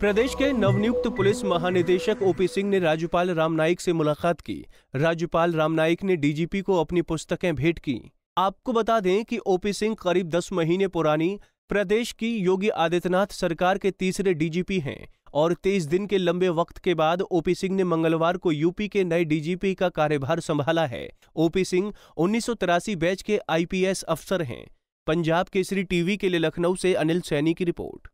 प्रदेश के नवनियुक्त पुलिस महानिदेशक ओपी सिंह ने राज्यपाल राम नाईक से मुलाकात की राज्यपाल राम नाईक ने डीजीपी को अपनी पुस्तकें भेंट की आपको बता दें कि ओपी सिंह करीब दस महीने पुरानी प्रदेश की योगी आदित्यनाथ सरकार के तीसरे डीजीपी हैं और तेईस दिन के लंबे वक्त के बाद ओपी सिंह ने मंगलवार को यूपी के नए डीजीपी का कार्यभार संभाला है ओपी सिंह उन्नीस बैच के आईपीएस अफसर हैं पंजाब केसरी टीवी के लिए लखनऊ से अनिल सैनी की रिपोर्ट